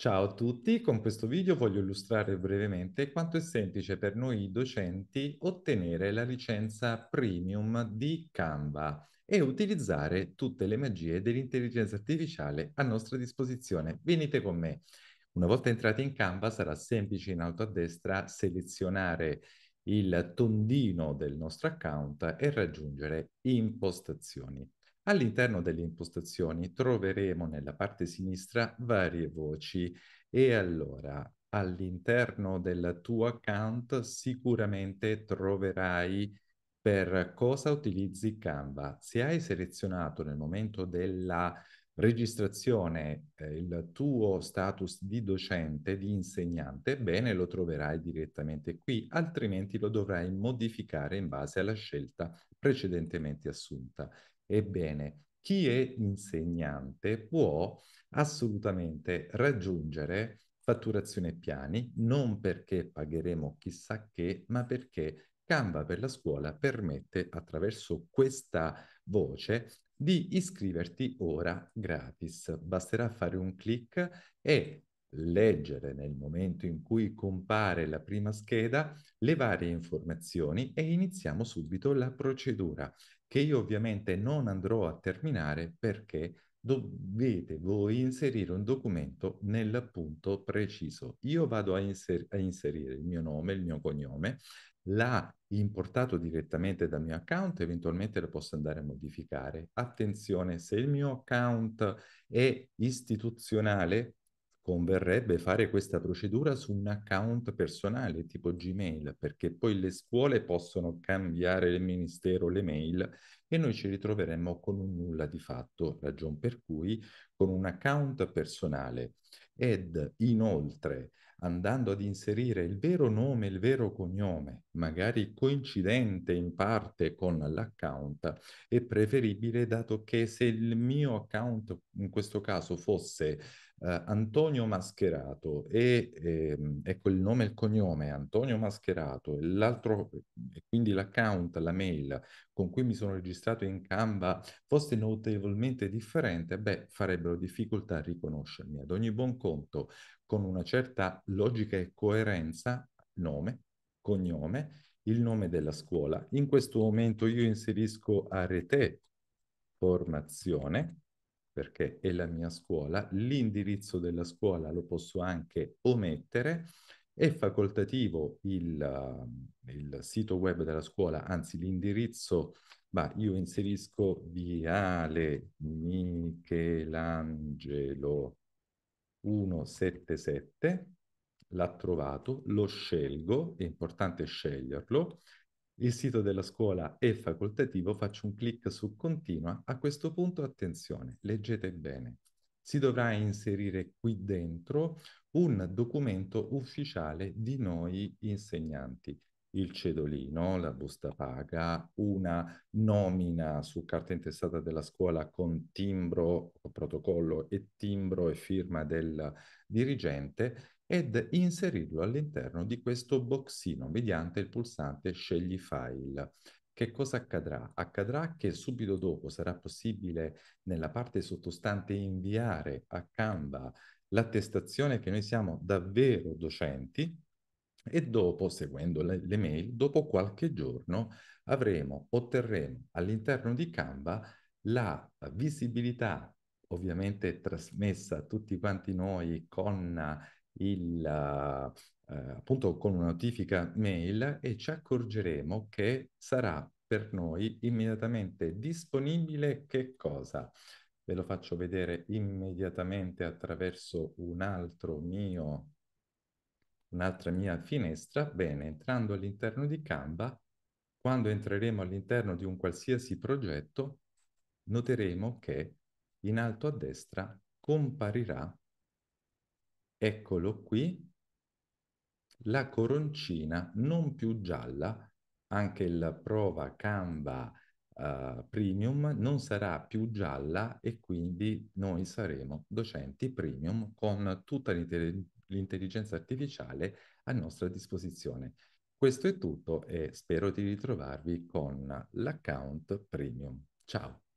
Ciao a tutti, con questo video voglio illustrare brevemente quanto è semplice per noi docenti ottenere la licenza premium di Canva e utilizzare tutte le magie dell'intelligenza artificiale a nostra disposizione. Venite con me. Una volta entrati in Canva sarà semplice in alto a destra selezionare il tondino del nostro account e raggiungere impostazioni. All'interno delle impostazioni troveremo nella parte sinistra varie voci e allora all'interno del tuo account sicuramente troverai per cosa utilizzi Canva. Se hai selezionato nel momento della registrazione eh, il tuo status di docente, di insegnante, bene, lo troverai direttamente qui, altrimenti lo dovrai modificare in base alla scelta precedentemente assunta. Ebbene, chi è insegnante può assolutamente raggiungere fatturazione piani, non perché pagheremo chissà che, ma perché Canva per la scuola permette attraverso questa voce di iscriverti ora gratis. Basterà fare un clic e leggere nel momento in cui compare la prima scheda le varie informazioni e iniziamo subito la procedura che io ovviamente non andrò a terminare perché dovete voi inserire un documento nel punto preciso. Io vado a, inser- a inserire il mio nome, il mio cognome, l'ha importato direttamente dal mio account, eventualmente lo posso andare a modificare. Attenzione, se il mio account è istituzionale, converrebbe fare questa procedura su un account personale tipo Gmail, perché poi le scuole possono cambiare il ministero le mail e noi ci ritroveremmo con un nulla di fatto, ragion per cui con un account personale ed inoltre andando ad inserire il vero nome, il vero cognome, magari coincidente in parte con l'account, è preferibile dato che se il mio account in questo caso fosse eh, Antonio Mascherato e eh, ecco il nome e il cognome Antonio Mascherato e l'altro e quindi l'account, la mail con cui mi sono registrato in Canva fosse notevolmente differente, beh, farebbero difficoltà a riconoscermi. Ad ogni buon conto, con una certa logica e coerenza, nome, cognome, il nome della scuola. In questo momento io inserisco arete formazione perché è la mia scuola, l'indirizzo della scuola lo posso anche omettere, è facoltativo il, ehm, il sito web della scuola, anzi l'indirizzo, ma io inserisco Viale Michelangelo 177, l'ha trovato, lo scelgo, è importante sceglierlo, il sito della scuola è facoltativo, faccio un clic su continua. A questo punto, attenzione, leggete bene. Si dovrà inserire qui dentro un documento ufficiale di noi insegnanti il cedolino, la busta paga, una nomina su carta intestata della scuola con timbro, protocollo e timbro e firma del dirigente ed inserirlo all'interno di questo boxino mediante il pulsante Scegli File. Che cosa accadrà? Accadrà che subito dopo sarà possibile nella parte sottostante inviare a Canva l'attestazione che noi siamo davvero docenti e dopo, seguendo le, le mail, dopo qualche giorno avremo, otterremo all'interno di Canva la visibilità ovviamente trasmessa a tutti quanti noi con il, eh, appunto con una notifica mail e ci accorgeremo che sarà per noi immediatamente disponibile che cosa? Ve lo faccio vedere immediatamente attraverso un altro mio, un'altra mia finestra. Bene, entrando all'interno di Canva, quando entreremo all'interno di un qualsiasi progetto, noteremo che in alto a destra comparirà eccolo qui, la coroncina non più gialla, anche la prova Canva eh, Premium non sarà più gialla e quindi noi saremo docenti premium con tutta l'intelligenza artificiale a nostra disposizione. Questo è tutto e spero di ritrovarvi con l'account premium. Ciao!